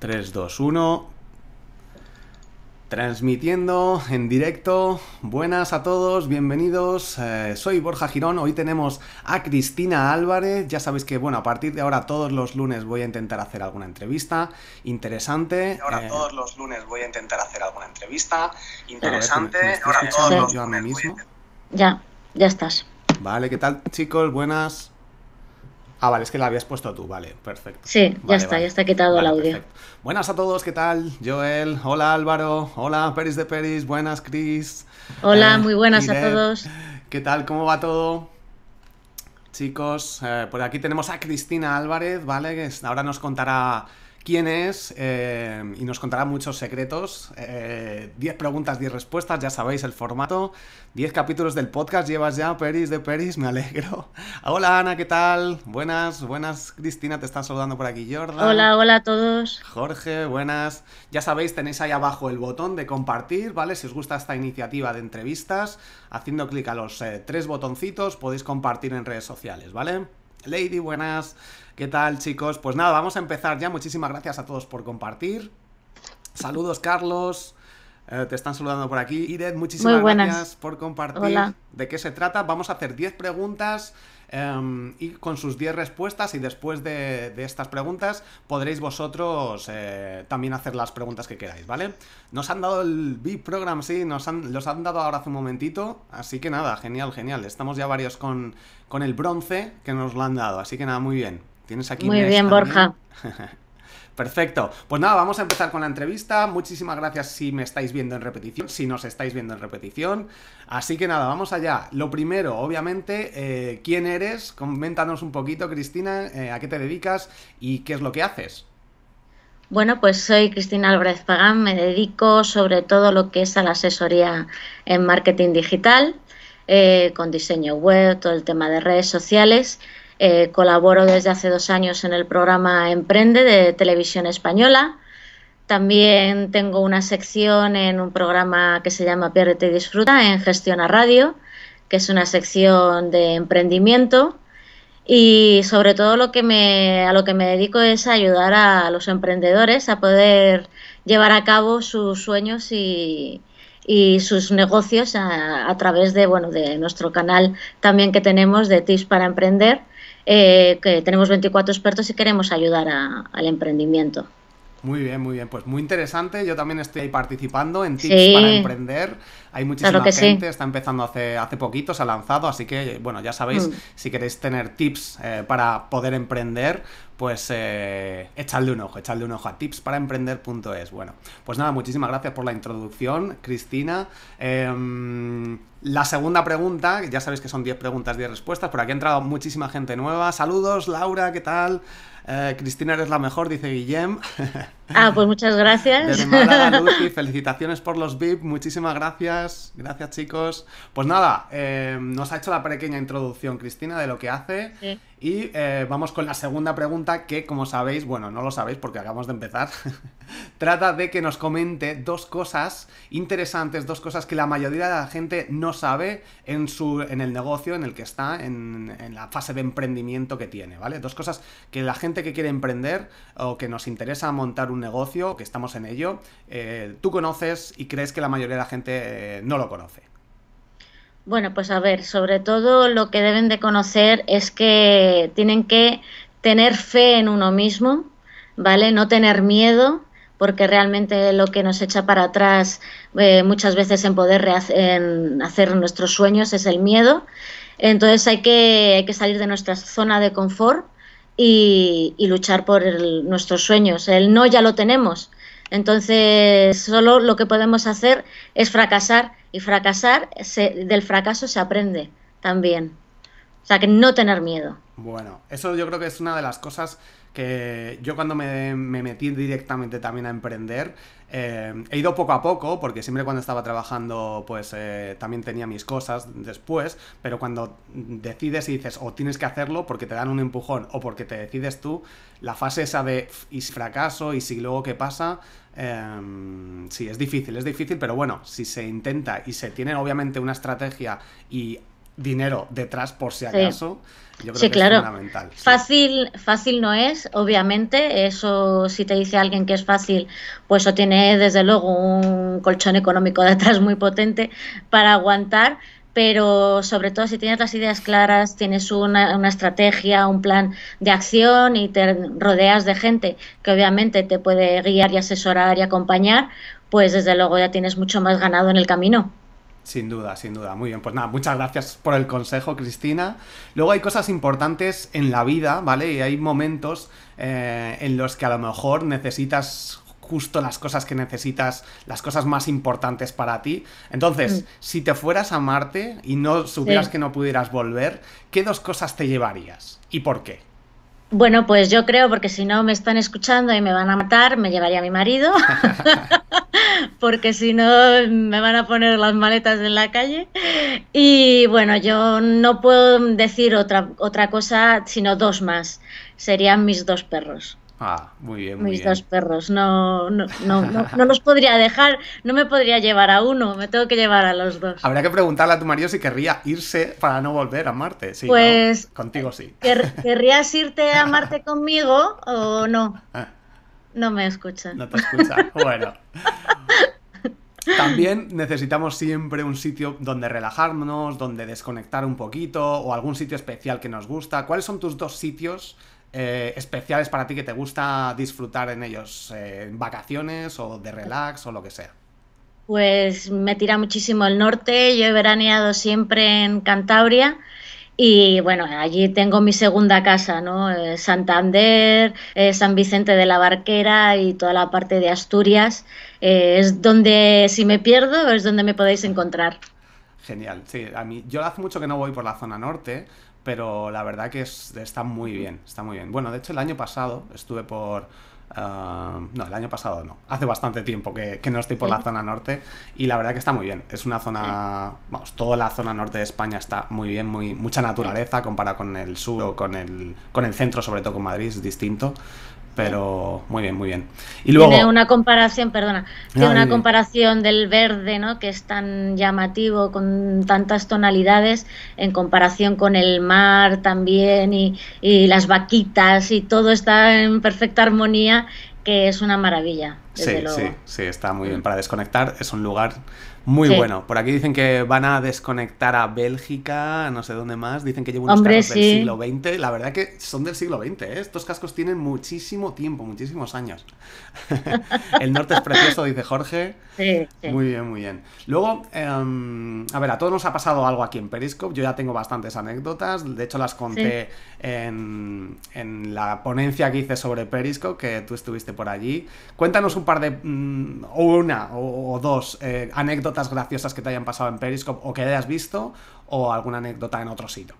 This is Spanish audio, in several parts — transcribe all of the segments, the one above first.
3, 2, 1. Transmitiendo en directo. Buenas a todos, bienvenidos. Eh, soy Borja Girón. Hoy tenemos a Cristina Álvarez. Ya sabéis que, bueno, a partir de ahora todos los lunes voy a intentar hacer alguna entrevista interesante. Ahora eh, todos los lunes voy a intentar hacer alguna entrevista eh, interesante. ahora todos Ya, ya estás. Vale, ¿qué tal chicos? Buenas. Ah, vale, es que la habías puesto tú, vale, perfecto. Sí, ya está, ya está quitado el audio. Buenas a todos, ¿qué tal? Joel, hola Álvaro, hola Peris de Peris, buenas Cris. Hola, eh, muy buenas a todos. ¿Qué tal? ¿Cómo va todo? Chicos, eh, por aquí tenemos a Cristina Álvarez, ¿vale? Que ahora nos contará quién es eh, y nos contará muchos secretos. 10 eh, preguntas, 10 respuestas, ya sabéis el formato. 10 capítulos del podcast llevas ya, Peris de Peris, me alegro. Hola Ana, ¿qué tal? Buenas, buenas. Cristina, te están saludando por aquí, Jordan. Hola, hola a todos. Jorge, buenas. Ya sabéis, tenéis ahí abajo el botón de compartir, ¿vale? Si os gusta esta iniciativa de entrevistas, haciendo clic a los eh, tres botoncitos podéis compartir en redes sociales, ¿vale? Lady, buenas. ¿Qué tal, chicos? Pues nada, vamos a empezar ya. Muchísimas gracias a todos por compartir. Saludos, Carlos. Eh, te están saludando por aquí. Ired, muchísimas gracias por compartir. ¿De qué se trata? Vamos a hacer 10 preguntas em, y con sus 10 respuestas y después de, estas preguntas podréis vosotros eh, también hacer las preguntas que queráis, ¿vale? Nos han dado el B-Program, sí, nos han, los han dado ahora hace un momentito, así que nada, genial, genial. Estamos ya varios con el bronce que nos lo han dado, así que nada, muy bien. Tienes aquí. Muy bien, Borja. Perfecto. Pues nada, vamos a empezar con la entrevista. Muchísimas gracias si me estáis viendo en repetición, si nos estáis viendo en repetición. Así que nada, vamos allá. Lo primero, obviamente, eh, ¿quién eres? Coméntanos un poquito, Cristina, eh, a qué te dedicas y qué es lo que haces. Bueno, pues soy Cristina Álvarez Pagán, me dedico sobre todo lo que es a la asesoría en marketing digital, eh, con diseño web, todo el tema de redes sociales. Eh, colaboro desde hace dos años en el programa Emprende de Televisión Española. También tengo una sección en un programa que se llama Pierrete y Disfruta en Gestión a Radio, que es una sección de emprendimiento. Y sobre todo lo que me, a lo que me dedico es a ayudar a los emprendedores a poder llevar a cabo sus sueños y, sus negocios a, través de, bueno, de nuestro canal también que tenemos de Tips para Emprender eh, que tenemos 24 expertos y queremos ayudar al emprendimiento. Muy bien, muy bien. Pues muy interesante. Yo también estoy participando en tips para emprender. Hay muchísima gente, está empezando hace, hace poquito, se ha lanzado, así que, bueno, ya sabéis, mm. si queréis tener tips eh, para poder emprender, pues eh, echadle un ojo, echadle un ojo a tips para Bueno, pues nada, muchísimas gracias por la introducción, Cristina. Em, la segunda pregunta, ya sabéis que son 10 preguntas, 10 respuestas, por aquí ha entrado muchísima gente nueva. Saludos, Laura, ¿qué tal? Eh, Cristina, eres la mejor, dice Guillem. Ah, pues muchas gracias. Desde felicitaciones por los VIP, muchísimas gracias. Gracias, chicos. Pues nada, eh, nos ha hecho la pequeña introducción, Cristina, de lo que hace. Y eh, vamos con la segunda pregunta que, como sabéis, bueno, no lo sabéis porque acabamos de empezar, trata de que nos comente dos cosas interesantes, dos cosas que la mayoría de la gente no sabe en, su, en el negocio en el que está, en, en la fase de emprendimiento que tiene, ¿vale? Dos cosas que la gente que quiere emprender o que nos interesa montar un negocio, que estamos en ello, eh, tú conoces y crees que la mayoría de la gente eh, no lo conoce? Bueno, pues a ver, sobre todo lo que deben de conocer es que tienen que tener fe en uno mismo, ¿vale? No tener miedo, porque realmente lo que nos echa para atrás eh, muchas veces en poder hacer nuestros sueños es el miedo. Entonces hay que, hay que salir de nuestra zona de confort y, luchar por nuestros sueños. El no ya lo tenemos. Entonces, solo lo que podemos hacer es fracasar y fracasar, del fracaso se aprende también. O sea, que no tener miedo. Bueno, eso yo creo que es una de las cosas que yo cuando me, metí directamente también a emprender, eh, he ido poco a poco, porque siempre cuando estaba trabajando, pues eh, también tenía mis cosas después, pero cuando decides y dices, o tienes que hacerlo porque te dan un empujón, o porque te decides tú, la fase esa de y fracaso, y si luego qué pasa, em, sí, es difícil, es difícil, pero bueno, si se intenta y se tiene obviamente una estrategia y dinero detrás por si acaso. Yo creo que claro. es fundamental. Sí. Fácil, fácil no es, obviamente. Eso, si te dice alguien que es fácil, pues eso tiene desde luego un colchón económico detrás muy potente para aguantar pero sobre todo si tienes las ideas claras, tienes una, una, estrategia, un plan de acción y te rodeas de gente que obviamente te puede guiar y asesorar y acompañar, pues desde luego ya tienes mucho más ganado en el camino. Sin duda, sin duda. Muy bien, pues nada, muchas gracias por el consejo, Cristina. Luego hay cosas importantes en la vida, ¿vale? Y hay momentos eh, en los que a lo mejor necesitas justo las cosas que necesitas, las cosas más importantes para ti. Entonces, mm. si te fueras a Marte y no supieras que no pudieras volver, ¿qué dos cosas te llevarías? ¿Y por qué? Bueno, pues yo creo, porque si no me están escuchando y me van a matar, me llevaría a mi marido, porque si no me van a poner las maletas en la calle. Y bueno, yo no puedo decir otra, otra cosa, sino dos más. Serían mis dos perros. Ah, muy bien. Muy Mis bien. dos perros, no no, no, no, los podría dejar, no me podría llevar a uno, me tengo que llevar a los dos. Habría que preguntarle a tu marido si querría irse para no volver a Marte. Sí, pues contigo sí. ¿Querrías irte a Marte conmigo o no? Ah. No me escucha. No te escucha. Bueno. También necesitamos siempre un sitio donde relajarnos, donde desconectar un poquito o algún sitio especial que nos gusta. ¿Cuáles son tus dos sitios eh, especiales para ti que te gusta disfrutar en ellos, eh, en vacaciones o de relax o lo que sea. Pues me tira muchísimo el norte, yo he veraneado siempre en Cantabria. Y bueno, allí tengo mi segunda casa, ¿no? Eh, Santander, San Vicente de la Barquera y toda la parte de Asturias. es donde, si me pierdo, es donde me podéis encontrar. Genial, sí. A mí, yo hace mucho que no voy por la zona norte, pero la verdad que está muy bien, está muy bien. Bueno, de hecho el año pasado estuve por... Eh, no, el año pasado no. Hace bastante tiempo que, que no estoy por la zona norte y la verdad que está muy bien. Es una zona, vamos, toda la zona norte de España está muy bien, muy, mucha naturaleza comparada con el sur o con el, con el centro, sobre todo con Madrid, es distinto pero muy bien, muy bien. Tiene una comparación, perdona, tiene una comparación del verde, ¿no? Que es tan llamativo, con tantas tonalidades, en comparación con el mar también y, y las vaquitas y todo está en perfecta armonía que es una maravilla. Desde sí, sí, sí, está muy bien para desconectar. Es un lugar muy bueno. Por aquí dicen que van a desconectar a Bélgica, no sé dónde más. Dicen que lleva unos cascos del siglo XX. La verdad que son del siglo XX. ¿eh? Estos cascos tienen muchísimo tiempo, muchísimos años. El norte es precioso, dice Jorge. Sí, muy bien, muy bien. Luego, em, a ver, a todos nos ha pasado algo aquí en Periscope. Yo ya tengo bastantes anécdotas. De hecho, las conté en la ponencia que hice sobre Periscope, que tú estuviste por allí. Cuéntanos un par de, mm, o una o, dos, eh, anécdotas graciosas que te hayan pasado en Periscope o que hayas visto o alguna anécdota en otro sitio.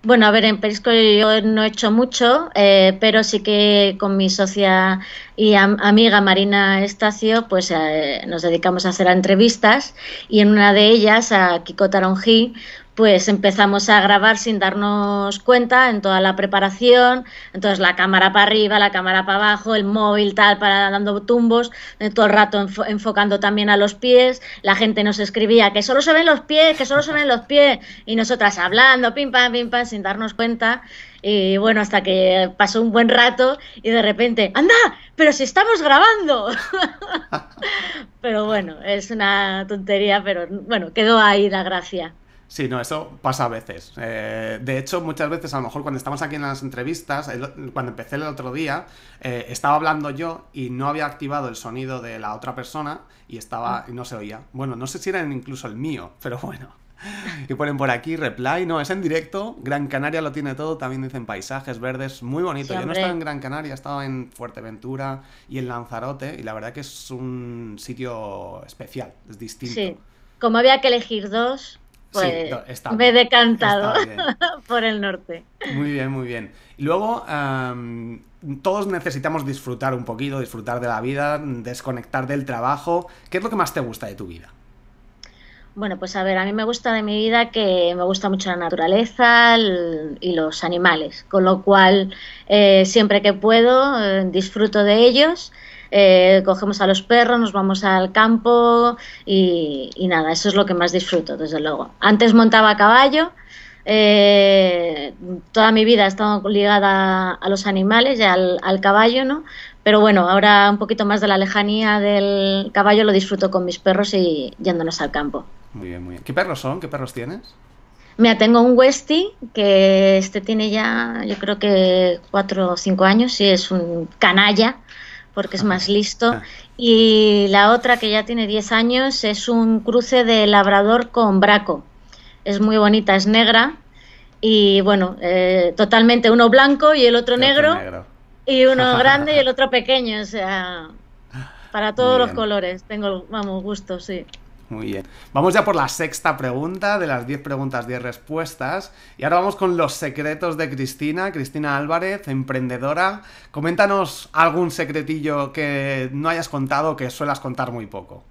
Bueno, a ver, en Periscope yo no he hecho mucho, eh, pero sí que con mi socia y amiga Marina Estacio, pues eh, nos dedicamos a hacer entrevistas y en una de ellas a Kiko Taronji pues empezamos a grabar sin darnos cuenta en toda la preparación, entonces la cámara para arriba, la cámara para abajo, el móvil tal, para dando tumbos, eh, todo el rato enfocando también a los pies, la gente nos escribía que solo se ven los pies, que solo se ven los pies, y nosotras hablando, pim pam, pim pam, sin darnos cuenta, y bueno, hasta que pasó un buen rato y de repente, anda, pero si estamos grabando. pero bueno, es una tontería, pero bueno, quedó ahí la gracia. Sí, no, eso pasa a veces. Eh, de hecho, muchas veces, a lo mejor cuando estamos aquí en las entrevistas, cuando empecé el otro día, eh, estaba hablando yo y no había activado el sonido de la otra persona y estaba ah. no se oía. Bueno, no sé si era incluso el mío, pero bueno. Y ponen por aquí reply, no, es en directo, Gran Canaria lo tiene todo, también dicen paisajes verdes, muy bonito. yo no estaba en Gran Canaria, estaba en Fuerteventura y en Lanzarote y la verdad que es un sitio especial, es distinto. Sí, como había que elegir dos. Pues sí, me he decantado por el norte. Muy bien, muy bien. Y luego, todos necesitamos disfrutar un poquito, disfrutar de la vida, desconectar del trabajo. ¿Qué es lo que más te gusta de tu vida? Bueno, pues a ver, a mí me gusta de mi vida que me gusta mucho la naturaleza y los animales, con lo cual eh, siempre que puedo eh, disfruto de ellos eh, cogemos a los perros, nos vamos al campo y, nada, eso es lo que más disfruto, desde luego. Antes montaba a caballo, eh, toda mi vida he estado ligada a los animales y al, al, caballo, ¿no? Pero bueno, ahora un poquito más de la lejanía del caballo lo disfruto con mis perros y yéndonos al campo. Muy bien, muy bien. ¿Qué perros son? ¿Qué perros tienes? Mira, tengo un Westie que este tiene ya, yo creo que cuatro o cinco años y es un canalla porque es más listo. Ah. Y la otra, que ya tiene 10 años, es un cruce de labrador con braco. Es muy bonita, es negra. Y bueno, eh, totalmente uno blanco y el otro, negro, negro, Y uno grande y el otro pequeño. O sea, para todos los colores. Tengo, vamos, gusto, sí. Muy bien. Vamos ya por la sexta pregunta de las 10 preguntas, 10 respuestas. Y ahora vamos con los secretos de Cristina. Cristina Álvarez, emprendedora. Coméntanos algún secretillo que no hayas contado que suelas contar muy poco.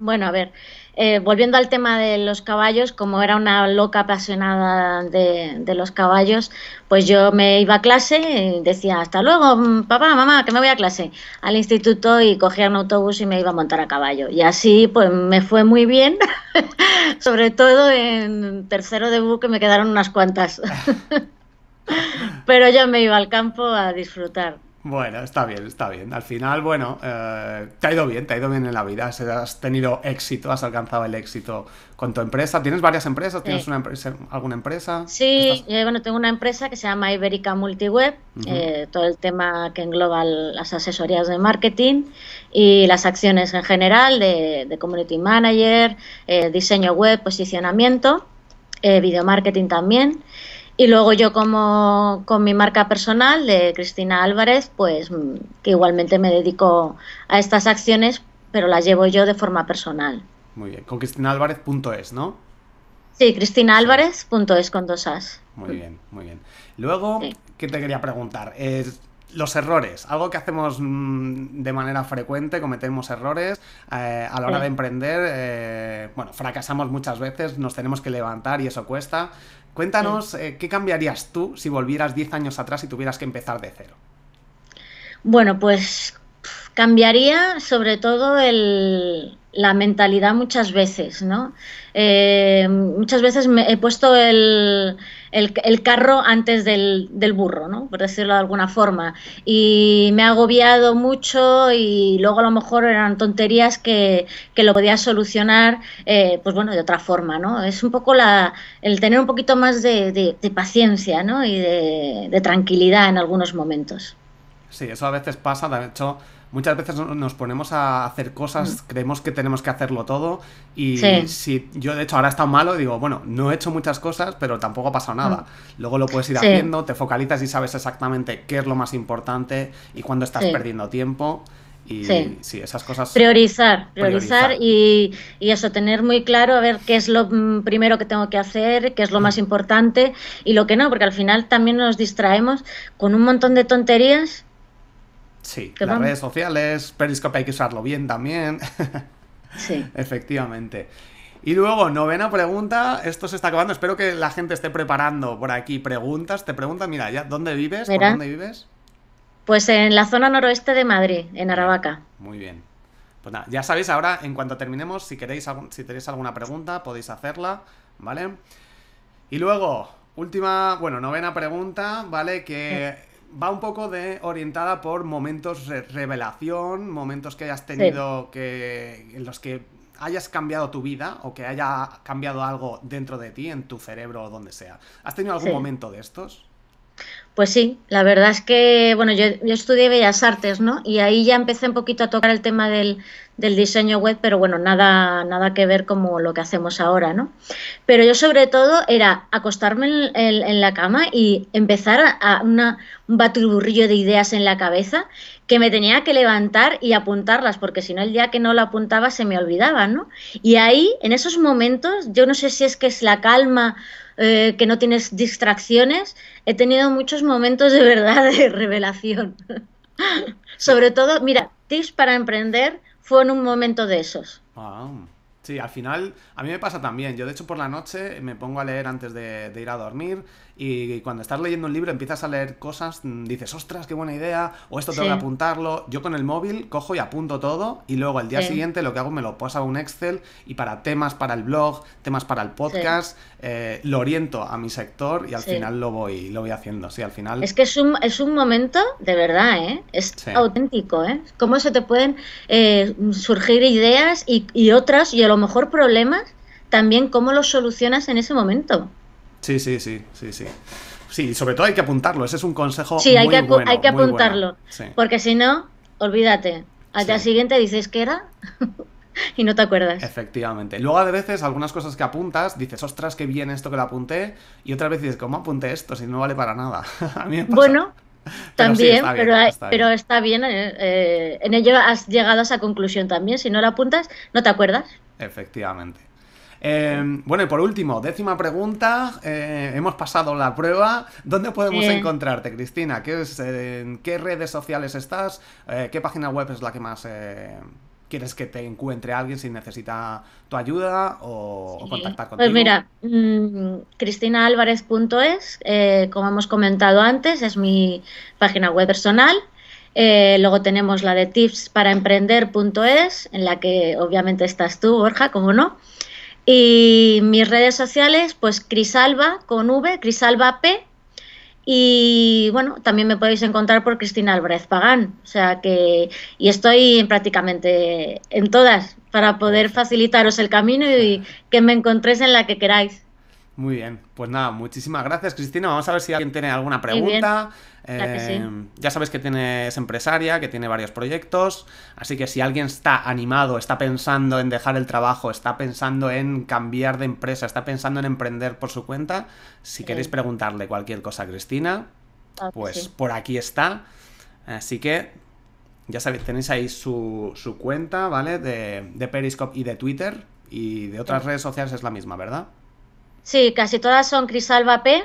Bueno, a ver, eh, volviendo al tema de los caballos, como era una loca apasionada de, de, los caballos, pues yo me iba a clase y decía, hasta luego, mm, papá, mamá, que me voy a clase, al instituto y cogía un autobús y me iba a montar a caballo. Y así pues me fue muy bien, sobre todo en tercero de buque me quedaron unas cuantas. Pero yo me iba al campo a disfrutar. Bueno, está bien, está bien. Al final, bueno, eh, te ha ido bien, te ha ido bien en la vida. Has tenido éxito, has alcanzado el éxito con tu empresa. ¿Tienes varias empresas? ¿Tienes una empresa, alguna empresa? Sí, eh, bueno, tengo una empresa que se llama Ibérica Multiweb, eh, todo el tema que engloba las asesorías de marketing y las acciones en general de, de community manager, diseño web, posicionamiento, video marketing también. Y luego yo como con mi marca personal de Cristina Álvarez, pues mm, que igualmente me dedico a estas acciones, pero las llevo yo de forma personal. Muy bien, con cristinaalvarez.es, ¿no? Sí, cristinaalvarez.es con dos as. Muy bien, muy bien. Luego, ¿qué te quería preguntar? los errores, algo que hacemos mm, de manera frecuente, cometemos errores eh, a la hora de mm. emprender, eh, bueno, fracasamos muchas veces, nos tenemos que levantar y eso cuesta. Cuéntanos, eh, ¿qué cambiarías tú si volvieras 10 años atrás y tuvieras que empezar de cero? Bueno, pues cambiaría sobre todo el, la mentalidad muchas veces, ¿no? Eh, muchas veces me he puesto el, el, carro antes del, burro, ¿no? Por decirlo de alguna forma. Y me ha agobiado mucho y luego a lo mejor eran tonterías que, que lo podía solucionar, eh, pues bueno, de otra forma, ¿no? Es un poco la, el tener un poquito más de, paciencia, ¿no? Y de, de tranquilidad en algunos momentos. Sí, eso a veces pasa, de hecho muchas veces nos ponemos a hacer cosas, mm. creemos que tenemos que hacerlo todo y si yo de hecho ahora he estado malo, digo, bueno, no he hecho muchas cosas, pero tampoco ha pasado nada. Mm. Luego lo puedes ir haciendo, te focalizas y sabes exactamente qué es lo más importante y cuándo estás perdiendo tiempo. Y sí. esas cosas. Priorizar, priorizar, priorizar. Y, y, eso, tener muy claro a ver qué es lo mm, primero que tengo que hacer, qué es lo más importante y lo que no, porque al final también nos distraemos con un montón de tonterías Sí, las redes sociales, Periscope hay que usarlo bien también. sí. Efectivamente. Y luego, novena pregunta, esto se está acabando, espero que la gente esté preparando por aquí preguntas. Te preguntan, mira, ¿dónde vives? ¿Por dónde vives? Pues en la zona noroeste de Madrid, en Aravaca. Muy bien. Pues nada, ya sabéis ahora, en cuanto terminemos, si queréis, si tenéis alguna pregunta, podéis hacerla, ¿vale? Y luego, última, bueno, novena pregunta, ¿vale? Que va un poco de orientada por momentos de revelación, momentos que hayas tenido que en los que hayas cambiado tu vida o que haya cambiado algo dentro de ti, en tu cerebro o donde sea. ¿Has tenido algún momento de estos? Pues sí, la verdad es que, bueno, yo, estudié Bellas Artes, ¿no? Y ahí ya empecé un poquito a tocar el tema del, diseño web, pero bueno, nada, nada que ver como lo que hacemos ahora, ¿no? Pero yo sobre todo era acostarme en, la cama y empezar a, una, un batiburrillo de ideas en la cabeza que me tenía que levantar y apuntarlas, porque si no el día que no lo apuntaba se me olvidaba, ¿no? Y ahí, en esos momentos, yo no sé si es que es la calma, eh, que no tienes distracciones, he tenido muchos momentos de verdad de revelación. Sobre todo, mira, tips para emprender fue en un momento de esos. Ah, sí, al final a mí me pasa también. Yo de hecho por la noche me pongo a leer antes de ir a dormir y cuando estás leyendo un libro empiezas a leer cosas, mm, dices, ostras, qué buena idea, o esto tengo que apuntarlo. Yo con el móvil cojo y apunto todo y luego al día siguiente lo que hago me lo paso a un Excel y para temas para el blog, temas para el podcast, eh, lo oriento a mi sector y al final lo voy, lo voy haciendo. Sí, al final. Es que es un, es un momento de verdad, ¿eh? Es auténtico, ¿eh? Cómo se te pueden eh, surgir ideas y, y otras y a lo mejor problemas también cómo los solucionas en ese momento. Sí, sí, sí, sí, sí. Sí, sobre todo hay que apuntarlo, ese es un consejo. Sí, hay, que, hay que apuntarlo, porque si no, olvídate. Al día siguiente dices que era y no te acuerdas. Efectivamente. Luego de veces algunas cosas que apuntas, dices, ostras, qué bien esto que lo apunté, y otras veces dices, ¿cómo apunté esto si no vale para nada? Bueno, también, pero, está bien, eh, eh, en ello has llegado a esa conclusión también. Si no la apuntas, no te acuerdas. Efectivamente. Em, bueno, y por último, décima pregunta. Eh, hemos pasado la prueba. ¿Dónde podemos encontrarte, Cristina? ¿Qué ¿En qué redes sociales estás? Eh, ¿Qué página web es la que más eh, quieres que te encuentre alguien si necesita tu ayuda o, contactar pues contigo? Pues mira, mmm, cristinaalvarez.es, como hemos comentado antes, es mi página web personal. luego tenemos la de tips para emprender.es, en la que obviamente estás tú, Borja, como no. Y mis redes sociales, pues Crisalba con V, Crisalba P. Y bueno, también me podéis encontrar por Cristina Álvarez Pagán. O sea que, y estoy prácticamente en todas para poder facilitaros el camino y que me encontréis en la que queráis. Muy bien, pues nada, muchísimas gracias Cristina. Vamos a ver si alguien tiene alguna pregunta. Eh, ya sabes que es empresaria, que tiene varios proyectos, así que si alguien está animado, está pensando en dejar el trabajo, está pensando en cambiar de empresa, está pensando en emprender por su cuenta, si queréis preguntarle cualquier cosa a Cristina, pues por aquí está. Así que ya sabéis, tenéis ahí su, su cuenta, ¿vale? De, de Periscope y de Twitter y de otras redes sociales es la misma, ¿verdad? Sí, casi todas son Crisalba eh,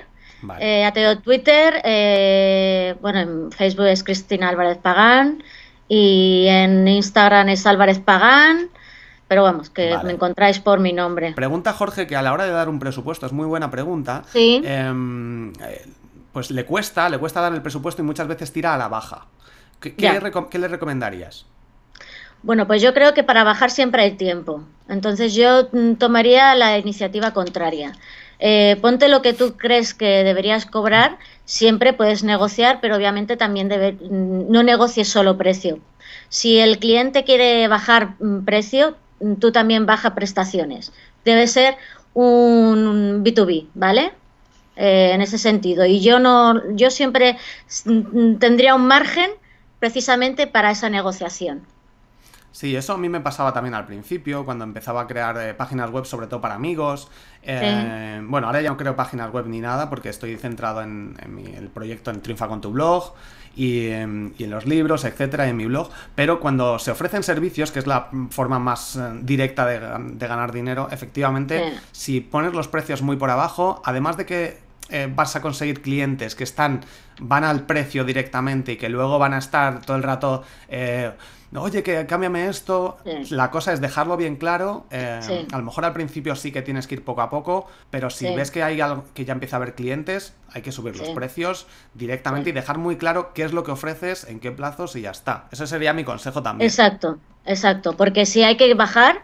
P. ateo Twitter, eh, bueno, en Facebook es Cristina Álvarez Pagán y en Instagram es Álvarez Pagán. Pero vamos, que me encontráis por mi nombre. Pregunta Jorge que a la hora de dar un presupuesto, es muy buena pregunta. Sí. Em, eh, pues le cuesta, le cuesta dar el presupuesto y muchas veces tira a la baja. le, ¿qué le recomendarías? Bueno, pues yo creo que para bajar siempre hay tiempo. Entonces yo mm, tomaría la iniciativa contraria. Eh, ponte lo que tú crees que deberías cobrar, siempre puedes negociar, pero obviamente también mm, no negocies solo precio. Si el cliente quiere bajar mm, precio, tú también baja prestaciones. Debe ser un B2B, ¿vale? Eh, en ese sentido. Y yo no, yo siempre tendría un margen precisamente para esa negociación. Sí, eso a mí me pasaba también al principio, cuando empezaba a crear eh, páginas web, sobre todo para amigos. Eh, bueno, ahora ya no creo páginas web ni nada, porque estoy centrado en, el proyecto en Triunfa con tu blog y, em, en los libros, etcétera, en mi blog. Pero cuando se ofrecen servicios, que es la forma más eh, directa de, ganar dinero, efectivamente, si pones los precios muy por abajo, además de que vas a conseguir clientes que están van al precio directamente y que luego van a estar todo el rato no, oye, que cámbiame esto. La cosa es dejarlo bien claro. Eh, a lo mejor al principio sí que tienes que ir poco a poco, pero si ves que hay algo, que ya empieza a haber clientes, hay que subir los precios directamente y dejar muy claro qué es lo que ofreces, en qué plazos y ya está. Ese sería mi consejo también. Exacto, exacto. Porque si hay que bajar,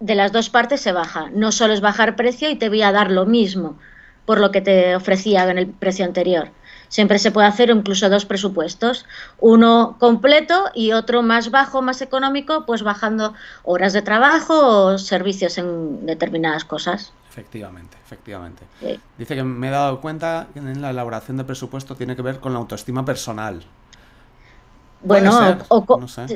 de las dos partes se baja. No solo es bajar precio y te voy a dar lo mismo por lo que te ofrecía en el precio anterior. Siempre se puede hacer incluso dos presupuestos, uno completo y otro más bajo, más económico, pues bajando horas de trabajo o servicios en determinadas cosas. Efectivamente, efectivamente. Dice que me he dado cuenta que en la elaboración de presupuesto tiene que ver con la autoestima personal. Bueno,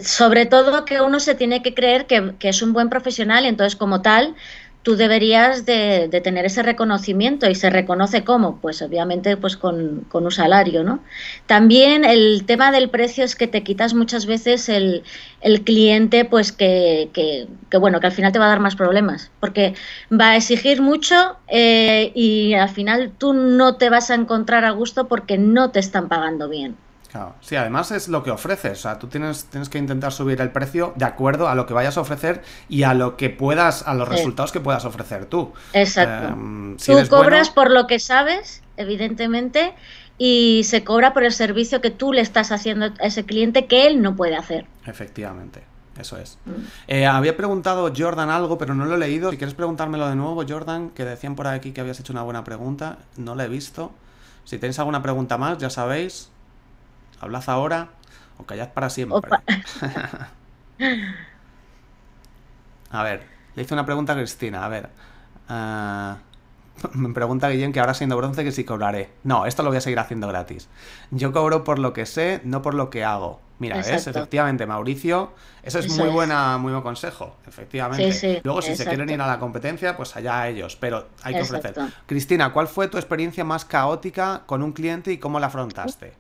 sobre todo que uno se tiene que creer que, que, es un buen profesional y entonces como tal tú deberías de, tener ese reconocimiento y se reconoce cómo, pues obviamente pues con, un salario, ¿no? También el tema del precio es que te quitas muchas veces el, cliente pues que, bueno, que al final te va a dar más problemas porque va a exigir mucho eh, y al final tú no te vas a encontrar a gusto porque no te están pagando bien. Claro. Sí, además es lo que ofreces. O sea, tú tienes, tienes que intentar subir el precio de acuerdo a lo que vayas a ofrecer y a lo que puedas, a los resultados que puedas ofrecer tú. Exacto. Em, si tú cobras por lo que sabes, evidentemente, y se cobra por el servicio que tú le estás haciendo a ese cliente que él no puede hacer. Efectivamente. Eso es. Mm. Eh, había preguntado Jordan algo, pero no lo he leído. Si quieres preguntármelo de nuevo, Jordan, que decían por aquí que habías hecho una buena pregunta, no la he visto. Si tenéis alguna pregunta más, ya sabéis, Hablad ahora o callad para siempre. a ver, le hice una pregunta a Cristina. A ver. Ah, me pregunta Guillén que ahora siendo bronce que si cobraré. No, esto lo voy a seguir haciendo gratis. Yo cobro por lo que sé, no por lo que hago. Mira, es ¿ves? Efectivamente, Mauricio, eso es muy buena, muy buen consejo, efectivamente. Luego, si se quieren ir a la competencia, pues allá ellos, pero hay que ofrecer. Cristina, ¿cuál fue tu experiencia más caótica con un cliente y cómo la afrontaste?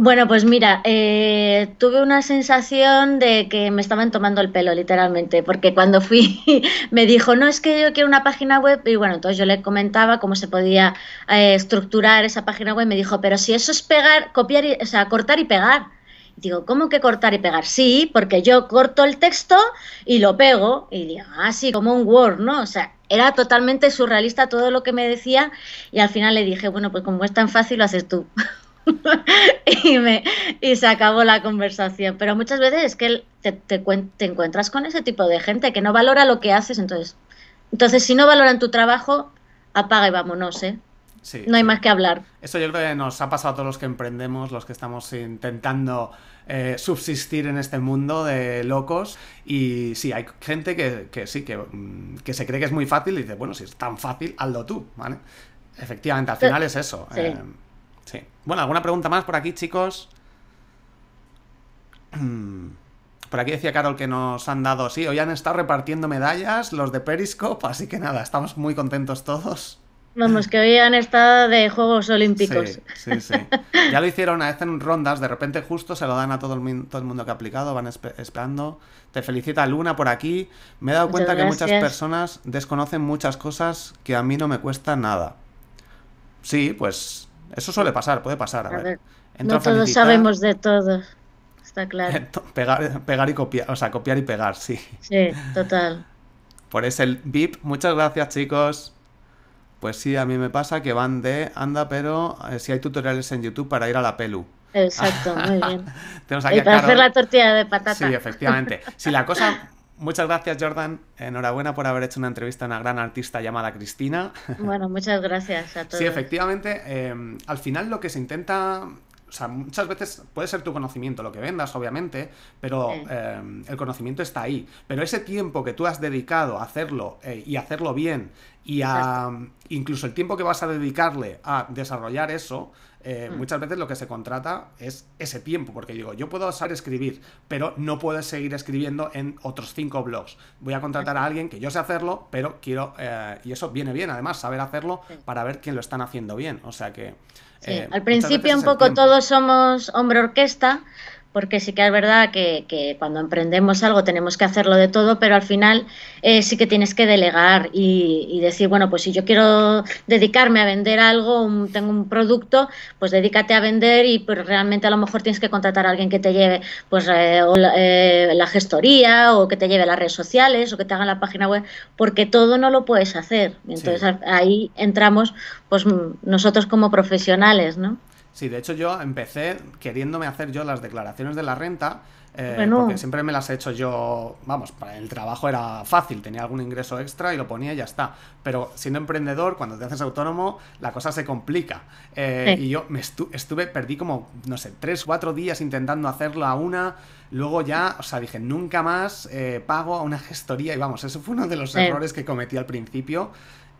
Bueno, pues mira, eh, tuve una sensación de que me estaban tomando el pelo, literalmente, porque cuando fui me dijo, no, es que yo quiero una página web, y bueno, entonces yo le comentaba cómo se podía eh, estructurar esa página web, y me dijo, pero si eso es pegar, copiar, o sea, cortar y pegar. digo, ¿cómo que cortar y pegar? Sí, porque yo corto el texto y lo pego, y digo, ah, como un Word, ¿no? O sea, era totalmente surrealista todo lo que me decía, y al final le dije, bueno, pues como es tan fácil, lo haces tú. y, me, se acabó la conversación. Pero muchas veces es que te, encuentras con ese tipo de gente que no valora lo que haces, entonces, entonces si no valoran tu trabajo, apaga y vámonos, ¿eh? no hay más que hablar. Eso yo creo que nos ha pasado a todos los que emprendemos, los que estamos intentando eh, subsistir en este mundo de locos. Y sí, hay gente que, sí, mm, que, se cree que es muy fácil y dice, bueno, si es tan fácil, hazlo tú, Efectivamente, al final es eso. Eh, Sí. Bueno, ¿alguna pregunta más por aquí, chicos? Por aquí decía Carol que nos han dado, sí, hoy han estado repartiendo medallas los de Periscope, así que nada, estamos muy contentos todos. Vamos, que hoy han estado de Juegos Olímpicos. Sí, sí, Ya lo hicieron, a en rondas, de repente justo se lo dan a todo el, todo el mundo que ha aplicado, van esperando. Te felicita Luna por aquí. Me he dado cuenta que muchas personas desconocen muchas cosas que a mí no me cuesta nada. Sí, pues eso suele pasar, puede pasar. A, ver. no todos sabemos de todo. Está claro. Pegar, pegar y copiar, o sea, copiar y pegar, sí. Sí, total. Por ese el VIP. Muchas gracias, chicos. Pues sí, a mí me pasa que van de anda, pero eh, si hay tutoriales en YouTube para ir a la pelu. Exacto, muy bien. y para hacer la tortilla de patata. Sí, efectivamente. Si la cosa Muchas gracias, Jordan. Enhorabuena por haber hecho una entrevista a una gran artista llamada Cristina. Bueno, muchas gracias a todos. Sí, efectivamente. Em, al final lo que se intenta o sea, muchas veces puede ser tu conocimiento lo que vendas, obviamente, pero em, el conocimiento está ahí. Pero ese tiempo que tú has dedicado a hacerlo eh, y hacerlo bien, y incluso el tiempo que vas a dedicarle a desarrollar eso, eh, mm. muchas veces lo que se contrata es ese tiempo, porque digo, yo puedo saber escribir, pero no puedo seguir escribiendo en otros cinco blogs. Voy a contratar a alguien que yo sé hacerlo, pero quiero, eh, y eso viene bien además, saber hacerlo para ver quién lo están haciendo bien. O sea que... Eh, al principio un poco todos somos hombre orquesta, porque sí que es verdad que, cuando emprendemos algo tenemos que hacerlo de todo, pero al final eh, sí que tienes que delegar y, decir, bueno, pues si yo quiero dedicarme a vender algo, tengo un producto, pues dedícate a vender y pues realmente a lo mejor tienes que contratar a alguien que te lleve pues eh, eh, la, gestoría o que te lleve las redes sociales o que te haga la página web, porque todo no lo puedes hacer. Entonces ahí entramos pues nosotros como profesionales, ¿no? Sí, de hecho yo empecé queriéndome hacer yo las declaraciones de la renta, eh, porque siempre me las he hecho yo, vamos, para el trabajo era fácil, tenía algún ingreso extra y lo ponía y ya está. Pero siendo emprendedor, cuando te haces autónomo, la cosa se complica. Eh, y yo me estuve, perdí como, no sé, tres, cuatro días intentando hacerlo a una, luego ya, o sea, dije, nunca más eh, pago a una gestoría y vamos, eso fue uno de los errores que cometí al principio.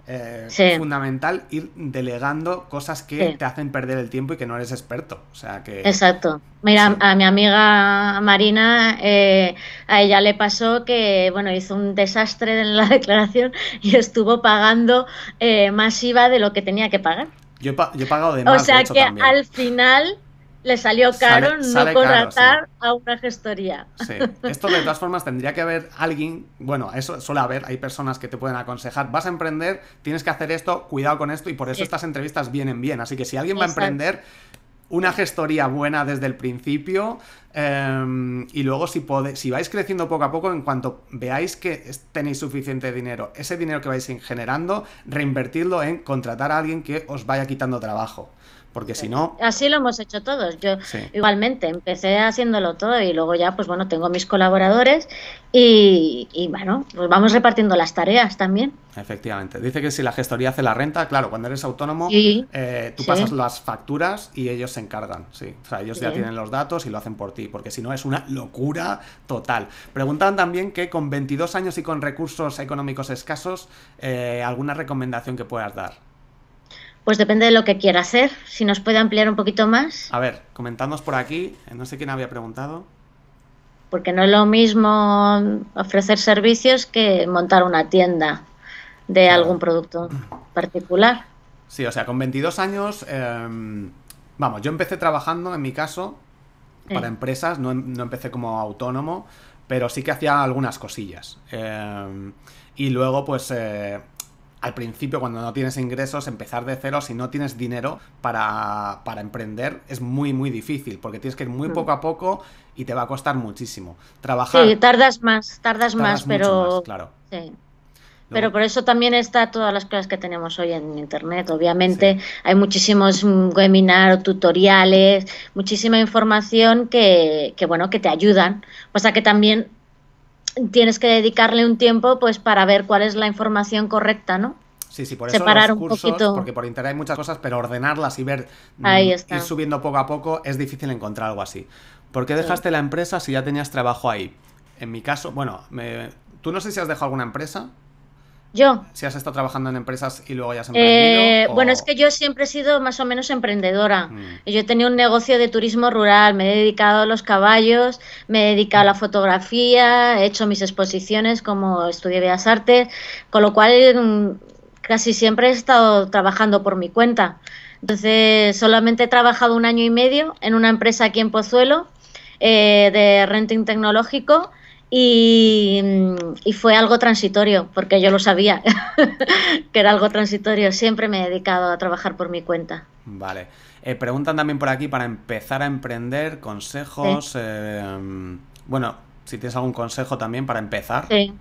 Es eh, fundamental ir delegando cosas que te hacen perder el tiempo y que no eres experto. O sea que. Exacto. Mira, a mi amiga Marina, eh, a ella le pasó que, bueno, hizo un desastre en la declaración y estuvo pagando eh, más IVA de lo que tenía que pagar. Yo he, pagado de más. O sea que al final le salió caro no contratar a una gestoría. Sí. Esto de todas formas tendría que haber alguien, bueno, eso suele haber, hay personas que te pueden aconsejar, vas a emprender, tienes que hacer esto, cuidado con esto y por eso estas entrevistas vienen bien. Así que si alguien va a emprender, una gestoría buena desde el principio em, y luego si, si vais creciendo poco a poco, en cuanto veáis que tenéis suficiente dinero, ese dinero que vais generando, reinvertirlo en contratar a alguien que os vaya quitando trabajo porque si no... Así lo hemos hecho todos. Yo igualmente empecé haciéndolo todo y luego ya, pues bueno, tengo mis colaboradores y, bueno, pues vamos repartiendo las tareas también. Efectivamente. Dice que si la gestoría hace la renta, claro, cuando eres autónomo, eh, tú pasas las facturas y ellos se encargan, sí. O sea, ellos ya tienen los datos y lo hacen por ti, porque si no es una locura total. Preguntaban también que con 22 años y con recursos económicos escasos, eh, ¿alguna recomendación que puedas dar? Pues depende de lo que quiera hacer. Si nos puede ampliar un poquito más. A ver, comentadnos por aquí. Eh, no sé quién había preguntado. Porque no es lo mismo ofrecer servicios que montar una tienda de algún producto particular. Sí, o sea, con 22 años, em, vamos, yo empecé trabajando, en mi caso, para eh. empresas, em, no, empecé como autónomo, pero sí que hacía algunas cosillas. Em, y luego, pues, eh, al principio, cuando no tienes ingresos, empezar de cero, si no tienes dinero para, emprender, es muy, muy difícil, porque tienes que ir muy mm. poco a poco y te va a costar muchísimo. Trabajar. Sí, tardas más, tardas, más, pero. claro. Sí. Pero por eso también está todas las cosas que tenemos hoy en Internet. Obviamente hay muchísimos mm, webinars, tutoriales, muchísima información que, bueno, que te ayudan. o sea que también tienes que dedicarle un tiempo pues para ver cuál es la información correcta, ¿no? Sí, sí, por eso Separar un poquito. porque por internet hay muchas cosas, pero ordenarlas y ver mm, ir subiendo poco a poco es difícil encontrar algo así. ¿Por qué dejaste la empresa si ya tenías trabajo ahí? En mi caso, bueno, tú no sé si has dejado alguna empresa. Yo. Si has estado trabajando en empresas y luego ya has eh, emprendido. Bueno, es que yo siempre he sido más o menos emprendedora. Mm. yo he tenido un negocio de turismo rural, me he dedicado a los caballos, me he dedicado a la mm. fotografía, he hecho mis exposiciones como estudié Bellas Artes, con lo cual mm, casi siempre he estado trabajando por mi cuenta. Entonces, solamente he trabajado un año y medio en una empresa aquí en Pozuelo eh, de renting tecnológico y, fue algo transitorio, porque yo lo sabía, que era algo transitorio. Siempre me he dedicado a trabajar por mi cuenta. Vale. Eh, preguntan también por aquí para empezar a emprender, consejos. Eh, bueno, si tienes algún consejo también para empezar. Sí.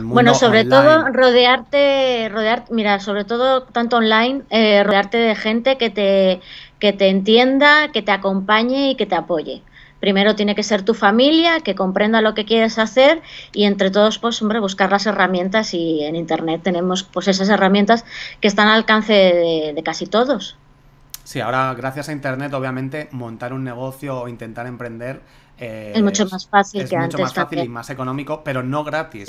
Bueno, sobre todo rodearte, rodear, mira, sobre todo tanto online, eh, rodearte de gente que te, que te entienda, que te acompañe y que te apoye primero tiene que ser tu familia, que comprenda lo que quieres hacer y entre todos, pues hombre, buscar las herramientas y en Internet tenemos pues esas herramientas que están al alcance de, de casi todos. Sí, ahora gracias a Internet, obviamente, montar un negocio o intentar emprender eh, es mucho más fácil mucho más fácil y más económico, pero no gratis.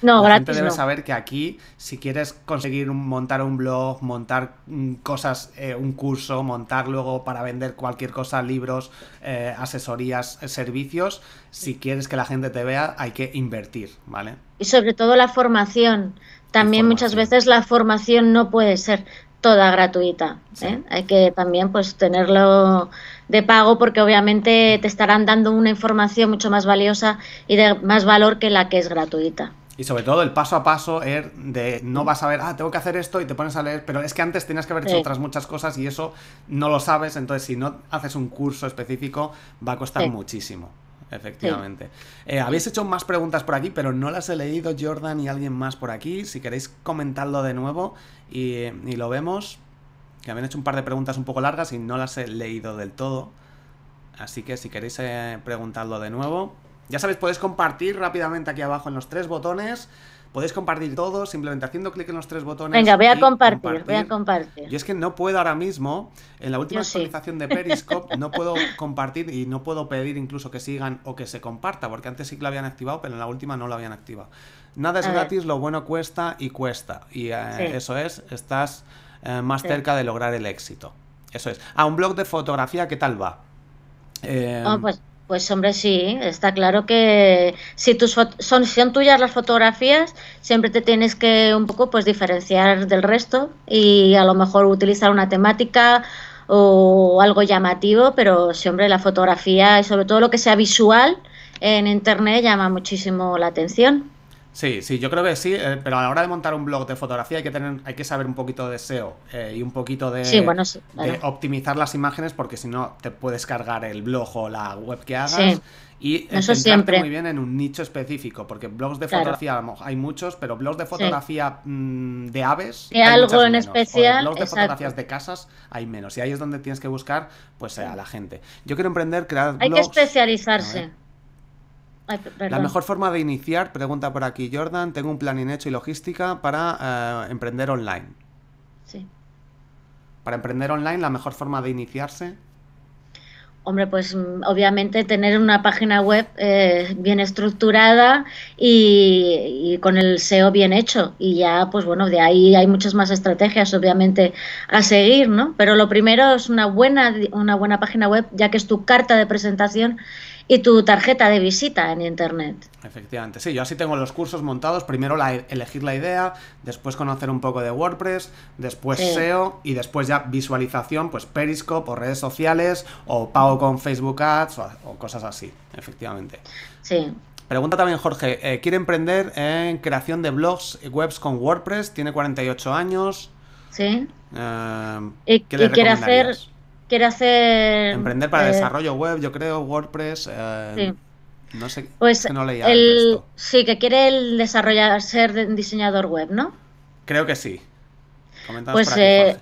no, gente debe saber que aquí, si quieres conseguir montar un blog, montar mm, cosas, eh, un curso, montar luego para vender cualquier cosa, libros, eh, asesorías, servicios, si quieres que la gente te vea, hay que invertir, ¿vale? Y sobre todo la formación. También muchas veces la formación no puede ser toda gratuita. Hay que también pues tenerlo de pago porque obviamente te estarán dando una información mucho más valiosa y de más valor que la que es gratuita. Y sobre todo el paso a paso er de no vas a ver, ah, tengo que hacer esto y te pones a leer, pero es que antes tenías que haber hecho otras muchas cosas y eso no lo sabes, entonces si no haces un curso específico va a costar muchísimo. Efectivamente. Eh, habéis hecho más preguntas por aquí, pero no las he leído Jordan y alguien más por aquí. Si queréis comentarlo de nuevo y, eh, y lo vemos que me han hecho un par de preguntas un poco largas y no las he leído del todo. Así que si queréis eh, preguntarlo de nuevo. Ya sabéis, podéis compartir rápidamente aquí abajo en los tres botones. Podéis compartir todo simplemente haciendo clic en los tres botones. Venga, voy a compartir, voy a compartir. Y es que no puedo ahora mismo, en la última actualización de Periscope, no puedo compartir y no puedo pedir incluso que sigan o que se comparta, porque antes sí que lo habían activado, pero en la última no lo habían activado. Nada es gratis, lo bueno cuesta y cuesta. Y eh, eso es, estás eh, más cerca de lograr el éxito. Eso es. A un blog de fotografía, ¿qué tal va? Eh, ah, pues, pues, hombre, sí, está claro que si tus son, son tuyas las fotografías, siempre te tienes que un poco pues diferenciar del resto y a lo mejor utilizar una temática o algo llamativo, pero siempre la fotografía y sobre todo lo que sea visual en internet llama muchísimo la atención. Sí, sí, yo creo que sí, eh, pero a la hora de montar un blog de fotografía hay que tener, hay que saber un poquito de SEO eh, y un poquito de, optimizar las imágenes porque si no te puedes cargar el blog o la web que hagas y eso muy bien en un nicho específico porque blogs de fotografía hay muchos, pero blogs de fotografía mm, de aves de algo en especial, blogs de fotografías de casas hay menos y ahí es donde tienes que buscar pues a la gente. Yo quiero emprender crear hay que especializarse. Eh? la mejor forma de iniciar, pregunta por aquí Jordan, tengo un plan hecho y logística para eh, emprender online. Sí. Para emprender online, la mejor forma de iniciarse. Hombre, pues mm, obviamente tener una página web eh, bien estructurada y, y, con el SEO bien hecho. Y ya, pues bueno, de ahí hay muchas más estrategias, obviamente, a seguir, ¿no? Pero lo primero es una buena, una buena página web, ya que es tu carta de presentación y tu tarjeta de visita en Internet. Efectivamente, sí, yo así tengo los cursos montados. Primero la, elegir la idea, después conocer un poco de WordPress, después SEO y después ya visualización, pues Periscope o redes sociales o pago con Facebook Ads o, cosas así, efectivamente. Sí. Pregunta también Jorge, eh, quiere emprender en creación de blogs y webs con WordPress, tiene 48 años. Sí. Eh, ¿qué quiere hacer quiere hacer... Emprender para eh, desarrollo web, yo creo, WordPress. Eh, sí. No sé, pues que no leía el, sí, que quiere el desarrollar, ser diseñador web, ¿no? Creo que sí. pues, eh,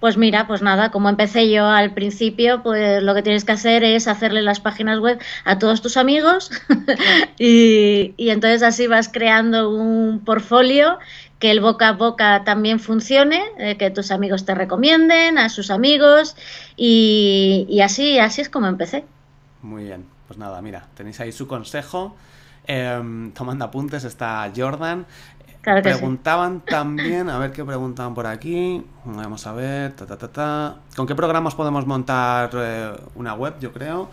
Pues mira, pues nada, como empecé yo al principio, pues lo que tienes que hacer es hacerle las páginas web a todos tus amigos y, y, entonces así vas creando un portfolio que el boca a boca también funcione, eh, que tus amigos te recomienden, a sus amigos, y, así, así es como empecé. Muy bien, pues nada, mira, tenéis ahí su consejo. Em, tomando apuntes está Jordan. preguntaban también, a ver qué preguntaban por aquí. Vamos a ver, ta, ta, ta, ¿Con qué programas podemos montar eh, una web, yo creo?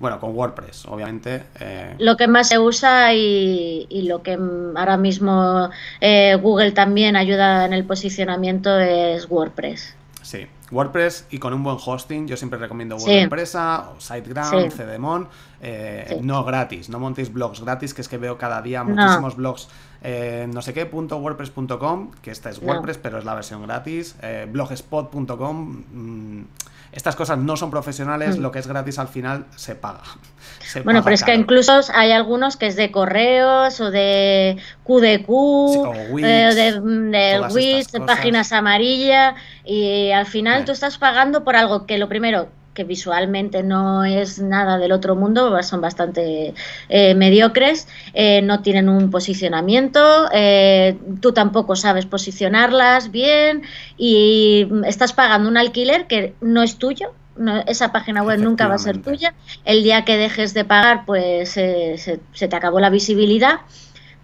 Bueno, con WordPress, obviamente. Eh. Lo que más se usa y, lo que ahora mismo eh, Google también ayuda en el posicionamiento es WordPress. Sí, WordPress y con un buen hosting, yo siempre recomiendo WordPress, SiteGround, eh, no gratis, no montéis blogs gratis, que es que veo cada día muchísimos blogs, no sé qué, punto wordpress.com, que esta es WordPress, pero es la versión gratis, blogspot.com, estas cosas no son profesionales, mm. lo que es gratis al final se paga. bueno, pero es que incluso hay algunos que es de correos o de QDQ, o eh, de, páginas amarillas, y al final tú estás pagando por algo que lo primero que visualmente no es nada del otro mundo, son bastante eh, mediocres, eh, no tienen un posicionamiento, eh, tú tampoco sabes posicionarlas bien y estás pagando un alquiler que no es tuyo, esa página web nunca va a ser tuya. El día que dejes de pagar, pues se, se, te acabó la visibilidad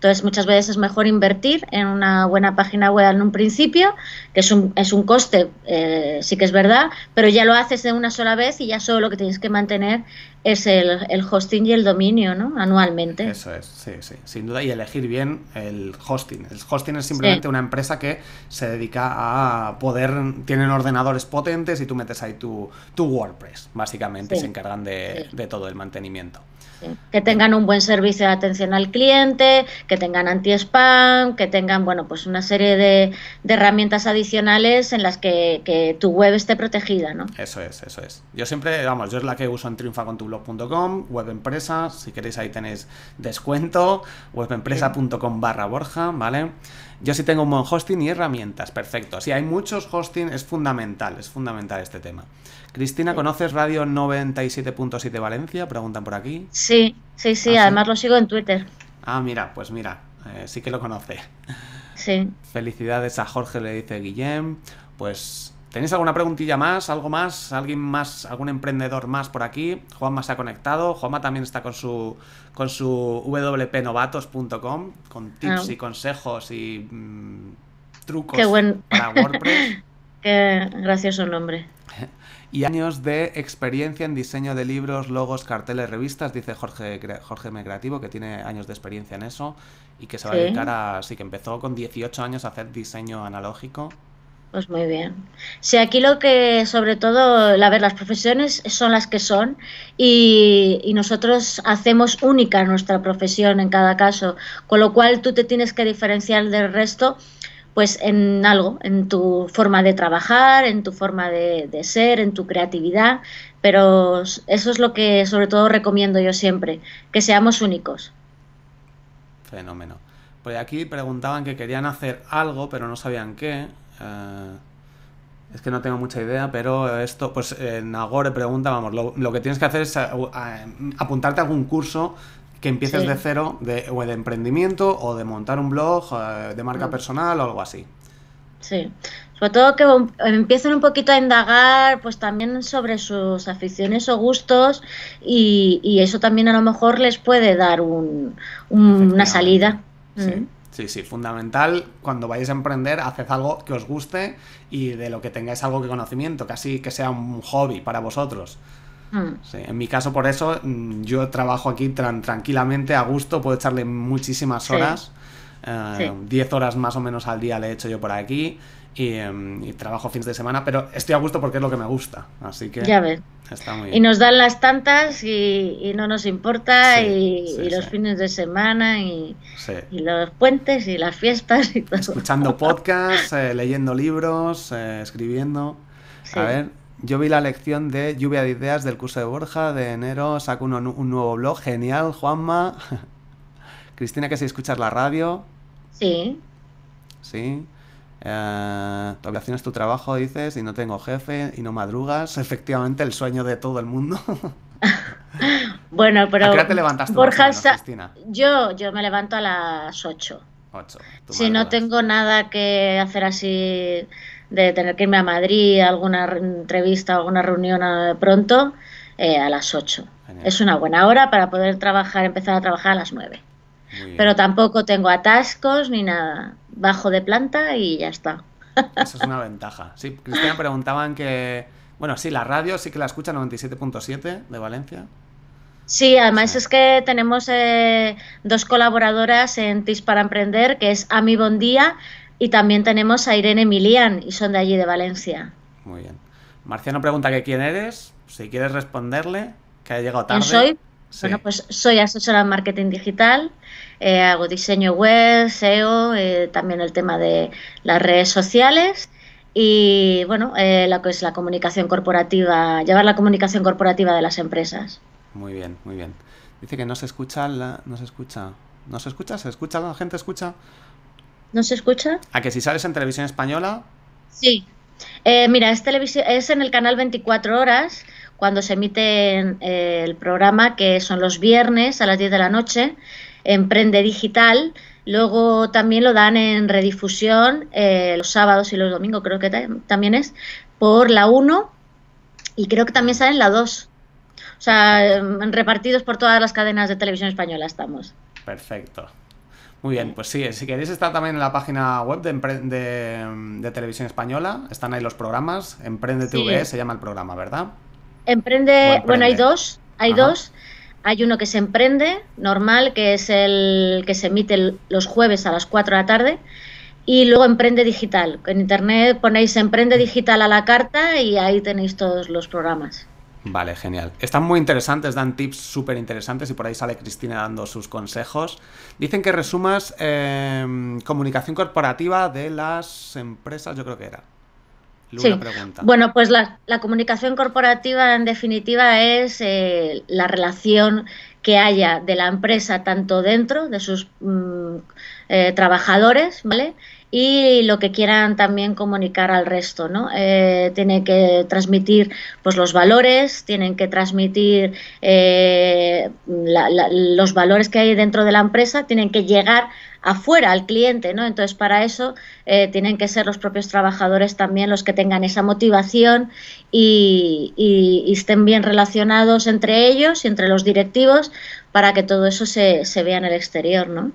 entonces, muchas veces es mejor invertir en una buena página web en un principio, que es un, es un coste, eh, sí que es verdad, pero ya lo haces de una sola vez y ya solo lo que tienes que mantener es el, hosting y el dominio, ¿no? Anualmente. Eso es, sí, sí, sin duda. Y elegir bien el hosting. El hosting es simplemente una empresa que se dedica a poder, tienen ordenadores potentes y tú metes ahí tu, tu WordPress, básicamente, se encargan de, todo el mantenimiento. Que tengan un buen servicio de atención al cliente, que tengan anti-spam, que tengan, bueno, pues una serie de, herramientas adicionales en las que, que, tu web esté protegida, ¿no? Eso es, eso es. Yo siempre, vamos, yo es la que uso en Triunfa con tu blog borjablog.com, web si queréis ahí tenéis descuento, webempresa.com barra borja, ¿vale? Yo sí tengo un buen hosting y herramientas, perfecto. Si hay muchos hosting, es fundamental, es fundamental este tema. Cristina, ¿conoces Radio 97.7 Valencia? Preguntan por aquí. Sí, sí, ah, sí, además lo sigo en Twitter. Ah, mira, pues mira, eh, sí que lo conoce. Sí. Felicidades a Jorge, le dice Guillem. Pues ¿Tenéis alguna preguntilla más? ¿Algo más? ¿Alguien más? ¿Algún emprendedor más por aquí? Juanma se ha conectado. Juanma también está con su, con su wpnovatos.com con tips ah. y consejos y mm, trucos Qué buen. para WordPress. Qué gracioso nombre. y años de experiencia en diseño de libros, logos, carteles, revistas, dice Jorge, Jorge M. Creativo, que tiene años de experiencia en eso y que se va a dedicar a... Sí, que empezó con 18 años a hacer diseño analógico. Pues muy bien. Sí, aquí lo que, sobre todo, la ver, las profesiones son las que son y, nosotros hacemos única nuestra profesión en cada caso, con lo cual tú te tienes que diferenciar del resto pues en algo, en tu forma de trabajar, en tu forma de, de ser, en tu creatividad, pero eso es lo que sobre todo recomiendo yo siempre, que seamos únicos. Fenómeno. Pues aquí preguntaban que querían hacer algo, pero no sabían qué, eh, es que no tengo mucha idea, pero esto, pues eh, Nagore pregunta, vamos, lo, que tienes que hacer es eh, em, apuntarte a algún curso que empieces de cero, de, o de emprendimiento, o de montar un blog de marca mm. personal o algo así. Sí, sobre todo que em, empiecen un poquito a indagar pues también sobre sus aficiones o gustos y, eso también a lo mejor les puede dar una salida. Sí. Mm. Sí, sí, fundamental. Cuando vayáis a emprender, haced algo que os guste y de lo que tengáis algo que conocimiento, casi que sea un hobby para vosotros. Hmm. en mi caso, por eso, mm, yo trabajo aquí tranquilamente, a gusto, puedo echarle muchísimas horas. 10 eh, horas más o menos al día le he hecho yo por aquí Em, y, trabajo fines de semana, pero estoy a gusto porque es lo que me gusta. Así que. Ya ves. Y nos dan las tantas y, no nos importa, y, los fines de semana, y, los puentes, y las fiestas, y todo. Escuchando podcasts, eh, leyendo libros, eh, escribiendo. A ver. Yo vi la lección de Lluvia de Ideas del curso de Borja de enero, saco un, nuevo blog, genial, Juanma. Cristina, que si escuchas la radio. Sí. Sí tu obligación es tu trabajo, dices, y no tengo jefe, y no madrugas. Efectivamente, el sueño de todo el mundo. bueno, pero... ¿A qué te levantas tú, Yo, yo me levanto a las 8. si no tengo nada que hacer así de tener que irme a Madrid, alguna entrevista, o alguna reunión eh, pronto, eh, a las 8. Es una buena hora para poder trabajar, empezar a trabajar a las 9. Pero tampoco tengo atascos ni nada bajo de planta y ya está. Eso es una ventaja. Sí, Cristina preguntaban que, bueno, sí, la radio sí que la escucha 97.7 de Valencia. Sí, además es que tenemos eh, dos colaboradoras en TIS para Emprender, que es Ami Bondía y también tenemos a Irene Milian, y son de allí, de Valencia. Muy bien. Marciano pregunta que quién eres, si quieres responderle, que ha llegado tarde. soy? Bueno, pues soy asesora en marketing digital, eh, hago diseño web, SEO, eh, también el tema de las redes sociales y, bueno, eh, lo que es la comunicación corporativa, llevar la comunicación corporativa de las empresas. Muy bien, muy bien. Dice que no se escucha, no se escucha, no se escucha, se escucha, la gente escucha. ¿No se escucha? A que si sales en televisión española. Sí. mira, es, es en el canal 24 horas cuando se emite eh, el programa, que son los viernes a las 10 de la noche, Emprende Digital. Luego también lo dan en redifusión eh, los sábados y los domingos, creo que también es, por la 1 y creo que también sale en la 2. O sea, em, repartidos por todas las cadenas de televisión española estamos. Perfecto. Muy bien, pues sí, si queréis estar también en la página web de, em, Televisión Española, están ahí los programas, Emprende TV e, se llama el programa, ¿verdad? Emprende, bueno, hay dos, hay dos. Hay uno que se emprende, normal, que es el que se emite los jueves a las 4 de la tarde. Y luego Emprende Digital. En internet ponéis Emprende mm. Digital a la carta y ahí tenéis todos los programas. Vale, genial. Están muy interesantes, dan tips súper interesantes y por ahí sale Cristina dando sus consejos. Dicen que resumas em, comunicación corporativa de las empresas, yo creo que era. Bueno, pues la, comunicación corporativa en definitiva es eh, la relación que haya de la empresa tanto dentro de sus mm, eh, trabajadores, Y lo que quieran también comunicar al resto, ¿no? Eh, tienen que transmitir pues, los valores, tienen que transmitir los valores que hay dentro de la empresa, tienen que llegar afuera al cliente, ¿no? Entonces, para eso eh, tienen que ser los propios trabajadores también los que tengan esa motivación y, estén bien relacionados entre ellos y entre los directivos para que todo eso se, vea en el exterior, ¿no?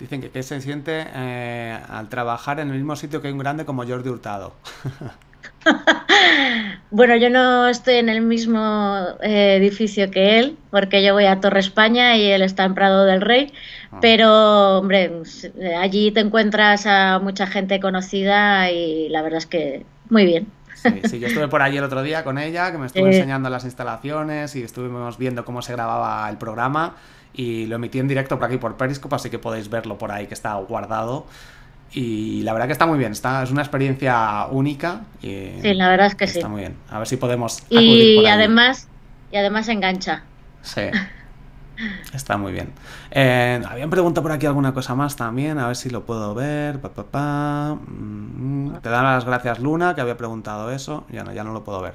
Dicen que, ¿qué se siente eh, al trabajar en el mismo sitio que un grande como Jordi Hurtado. bueno, yo no estoy en el mismo eh, edificio que él, porque yo voy a Torre España y él está en Prado del Rey, ah. pero hombre, allí te encuentras a mucha gente conocida y la verdad es que muy bien. Sí, sí, yo estuve por allí el otro día con ella, que me estuve eh. enseñando las instalaciones y estuvimos viendo cómo se grababa el programa y lo emití en directo por aquí por Periscope, así que podéis verlo por ahí que está guardado. Y la verdad que está muy bien, está, es una experiencia única. sí, la verdad es que sí. Está muy bien. A ver si podemos. Y además, y además engancha. Sí. Está muy bien. Eh, habían preguntado por aquí alguna cosa más también, a ver si lo puedo ver. Mm, te dan las gracias Luna, que había preguntado eso. Ya no, ya no lo puedo ver.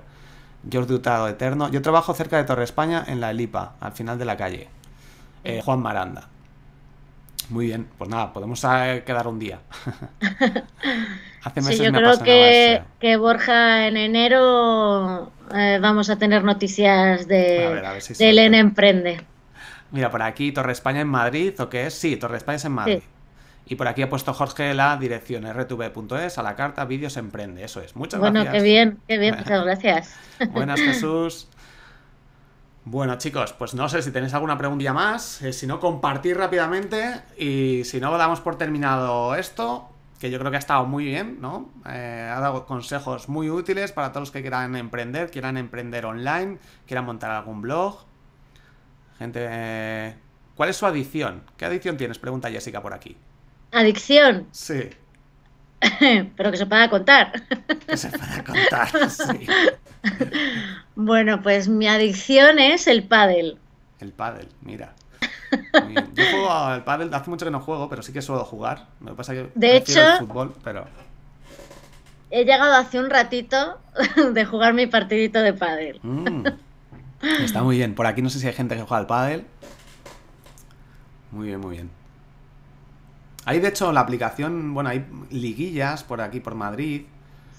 George Dutado Eterno. Yo trabajo cerca de Torre España, en la Elipa, al final de la calle. Eh, Juan Maranda. Muy bien, pues nada, podemos ah, quedar un día. Hace meses sí, yo creo eh. que, Borja en enero eh, vamos a tener noticias de, Elena Emprende. Mira, por aquí Torre España en Madrid, ¿o qué es? Sí, Torre España es en Madrid. Y por aquí ha puesto Jorge la dirección rtv.es, a la carta, vídeos emprende, eso es. Muchas gracias. Bueno, qué bien, qué bien, muchas gracias. Buenas Jesús. Bueno chicos, pues no sé si tenéis alguna pregunta más, eh, si no compartir rápidamente y si no damos por terminado esto, que yo creo que ha estado muy bien, ¿no? Eh, ha dado consejos muy útiles para todos los que quieran emprender, quieran emprender online, quieran montar algún blog. Gente, ¿cuál es su adicción? ¿Qué adicción tienes? Pregunta Jessica por aquí. Adicción. Sí. pero que se pueda contar. Que se pueda contar, sí. Bueno, pues mi adicción es el pádel. El pádel, mira. Yo juego al pádel, hace mucho que no juego, pero sí que suelo jugar. pasa que de hecho, pero he llegado hace un ratito de jugar mi partidito de pádel. Mm. está muy bien. Por aquí no sé si hay gente que juega al pádel. Muy bien, muy bien. Hay, de hecho, la aplicación, bueno, hay liguillas por aquí, por Madrid.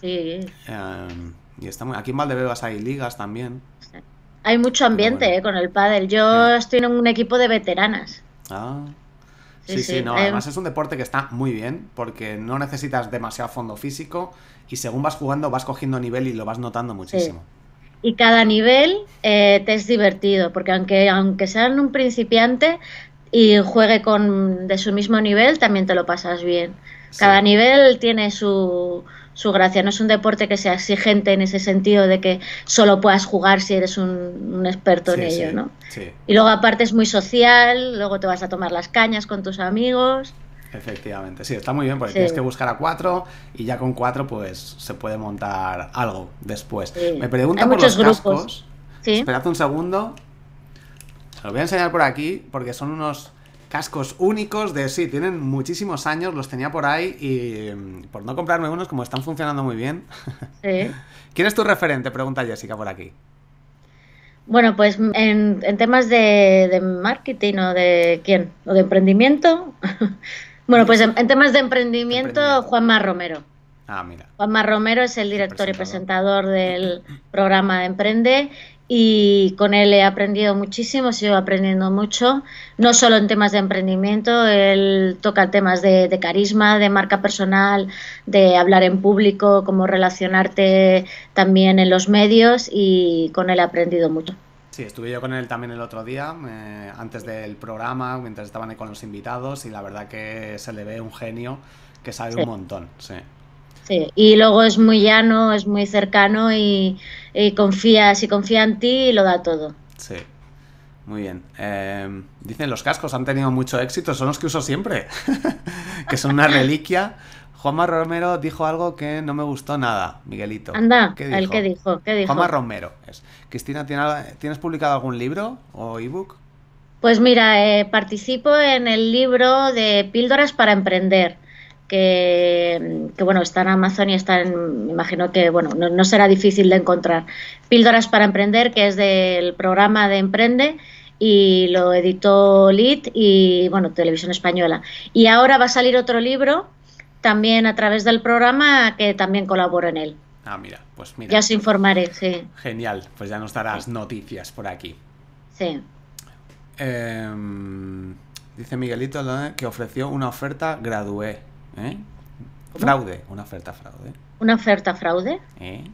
Sí. Em, y está aquí en Valdebebas hay ligas también. Hay mucho ambiente eh, con el pádel. Yo estoy en un equipo de veteranas. Ah. Sí, sí, no. Em. Además, es un deporte que está muy bien porque no necesitas demasiado fondo físico y según vas jugando vas cogiendo nivel y lo vas notando muchísimo. Y cada nivel eh, te es divertido porque aunque, aunque sean un principiante, y juegue con de su mismo nivel, también te lo pasas bien. Cada nivel tiene su, su gracia. No es un deporte que sea exigente en ese sentido de que solo puedas jugar si eres un, experto en ello, ¿no? Y luego aparte es muy social, luego te vas a tomar las cañas con tus amigos. Efectivamente, sí, está muy bien porque tienes que buscar a cuatro y ya con cuatro pues se puede montar algo después. Me pregunta por los grupos. cascos. Esperad un segundo, los voy a enseñar por aquí porque son unos cascos únicos de sí, tienen muchísimos años, los tenía por ahí y mm, por no comprarme unos, como están funcionando muy bien. ¿Quién es tu referente? Pregunta Jessica por aquí. Bueno, pues mm, en, temas de, marketing o de quién, o de emprendimiento. bueno, pues en, temas de emprendimiento, Juan Juanma Romero. Ah, mira. Juanma Romero es el director y presentador del programa Emprende y con él he aprendido muchísimo, sigo aprendiendo mucho, no solo en temas de emprendimiento, él toca temas de, carisma, de marca personal, de hablar en público, cómo relacionarte también en los medios y con él he aprendido mucho. Sí, estuve yo con él también el otro día, eh, antes del programa, mientras estaban con los invitados y la verdad que se le ve un genio que sabe un montón. Sí. Sí, y luego es muy llano, es muy cercano y, confía, si confía en ti, y lo da todo. Sí, muy bien. Em, dicen, los cascos han tenido mucho éxito, son los que uso siempre, que son una reliquia. Juanma Romero dijo algo que no me gustó nada, Miguelito. Anda, ¿Qué el que ¿qué Juanma Romero. Es. Cristina, ¿tienes publicado algún libro o ebook? Pues mira, eh, participo en el libro de Píldoras para Emprender que, bueno, está en Amazon y está en, me imagino que, bueno, no, será difícil de encontrar. Píldoras para Emprender, que es del programa de Emprende y lo editó LIT y, bueno, Televisión Española. Y ahora va a salir otro libro también a través del programa que también colaboro en él. Ah, mira, pues mira. Ya os informaré, sí. Genial, pues ya nos darás noticias por aquí. Sí. Em, dice Miguelito que ofreció una oferta gradué ¿Eh? Fraude, una oferta fraude. ¿Una oferta fraude? ¿Eh?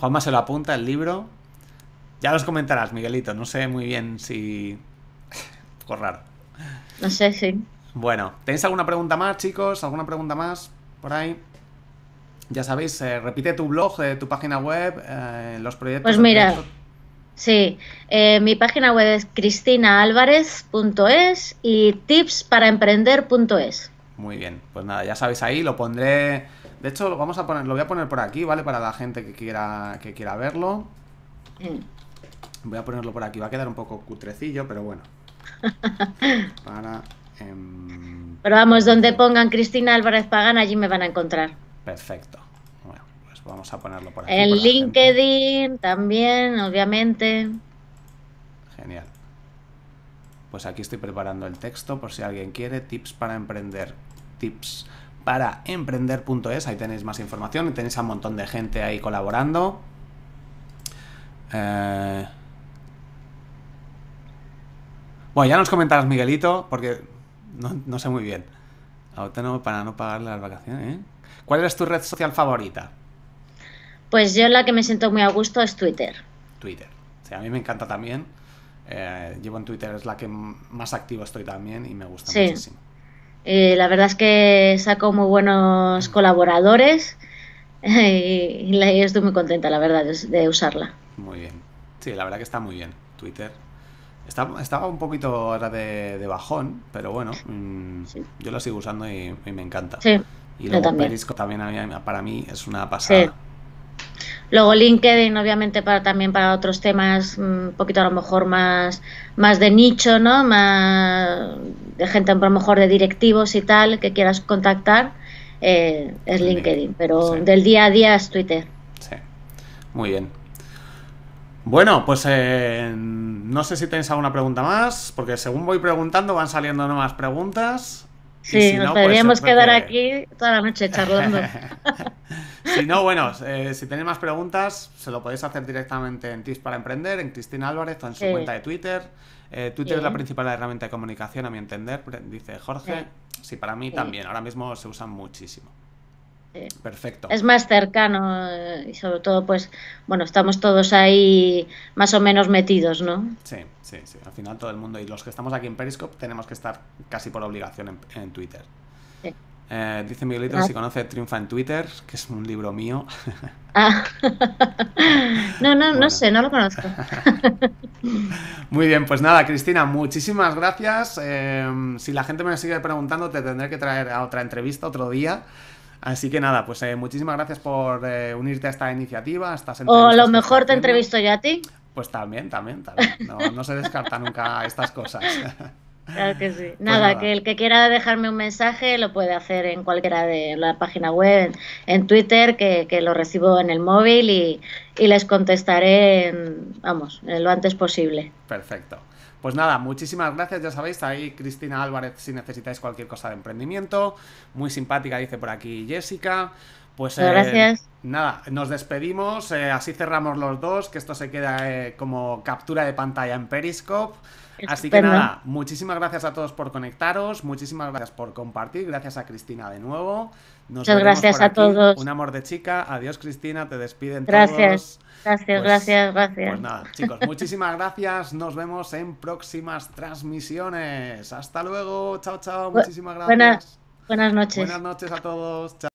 Juanma se lo apunta el libro. Ya los comentarás, Miguelito. No sé muy bien si. corrar pues No sé, sí. Bueno, ¿tenéis alguna pregunta más, chicos? ¿Alguna pregunta más por ahí? Ya sabéis, eh, repite tu blog, eh, tu página web, los proyectos. Pues mira, sí, mi página web es cristinaalvarez.es y es. Muy bien, pues nada, ya sabéis ahí, lo pondré. De hecho, lo vamos a poner, lo voy a poner por aquí, ¿vale? Para la gente que quiera, que quiera verlo. Mm. Voy a ponerlo por aquí, va a quedar un poco cutrecillo, pero bueno. Para. Em, pero vamos, donde pongan Cristina Álvarez Pagán, allí me van a encontrar. Perfecto. Bueno, pues vamos a ponerlo por aquí. En LinkedIn también, obviamente. Genial. Pues aquí estoy preparando el texto por si alguien quiere. Tips para emprender. Tips para emprender.es. Ahí tenéis más información. Y tenéis a un montón de gente ahí colaborando. Eh, bueno, ya nos comentarás, Miguelito, porque no, sé muy bien. Autónomo para no pagar las vacaciones. ¿eh? ¿Cuál es tu red social favorita? Pues yo la que me siento muy a gusto es Twitter. Twitter. Sí, a mí me encanta también. Eh, llevo en Twitter, es la que más activo estoy también y me gusta muchísimo. Eh, la verdad es que saco muy buenos mm. colaboradores y, estoy muy contenta, la verdad, de, usarla. Muy bien. Sí, la verdad que está muy bien Twitter. estaba un poquito ahora de, bajón, pero bueno, mm, yo lo sigo usando y, me encanta. Sí, y también. para mí es una pasada. Sí. Luego LinkedIn, obviamente, para también para otros temas mm, un poquito a lo mejor más, más de nicho, ¿no? Más de gente a lo mejor de directivos y tal que quieras contactar, eh, es LinkedIn, pero del día a día es Twitter. Sí, muy bien. Bueno, pues eh, no sé si tenéis alguna pregunta más, porque según voy preguntando van saliendo nuevas preguntas. Sí, si nos pues podríamos quedar aquí toda la noche charlando. Si no, bueno, eh, si tenéis más preguntas, se lo podéis hacer directamente en Tips para Emprender, en Cristina Álvarez o en su cuenta de Twitter. Eh, Twitter es la principal herramienta de comunicación, a mi entender, dice Jorge. Sí, para mí también. Ahora mismo se usan muchísimo. Perfecto. Es más cercano eh, y sobre todo, pues, bueno, estamos todos ahí más o menos metidos, ¿no? Sí, sí, sí. Al final todo el mundo y los que estamos aquí en Periscope tenemos que estar casi por obligación en Twitter. Eh, dice Miguelito, si ah. conoce Triunfa en Twitter, que es un libro mío. Ah. no, no, no sé, no lo conozco. Muy bien, pues nada, Cristina, muchísimas gracias. Eh, si la gente me sigue preguntando, te tendré que traer a otra entrevista otro día. Así que nada, pues eh, muchísimas gracias por unirte a esta iniciativa. A o a lo mejor te entrevisto yo a ti. Pues también, también, también. No, no se descarta nunca estas cosas. Claro que sí. Pues nada, que el que quiera dejarme un mensaje lo puede hacer en cualquiera de la página web, en, Twitter, que, lo recibo en el móvil y, les contestaré, vamos, lo antes posible. Perfecto. Pues nada, muchísimas gracias, ya sabéis, ahí Cristina Álvarez si necesitáis cualquier cosa de emprendimiento. Muy simpática, dice por aquí Jessica. Pues eh, gracias. Nada, nos despedimos, eh, así cerramos los dos, que esto se queda eh, como captura de pantalla en Periscope. Así que nada, muchísimas gracias a todos por conectaros, muchísimas gracias por compartir, gracias a Cristina de nuevo. Muchas gracias a todos. Un amor de chica, adiós Cristina, te despiden gracias. todos. Gracias, pues, gracias, gracias. Pues nada, chicos, muchísimas gracias, nos vemos en próximas transmisiones. Hasta luego, chao, chao, muchísimas gracias. Buenas, buenas noches. Buenas noches a todos, chao.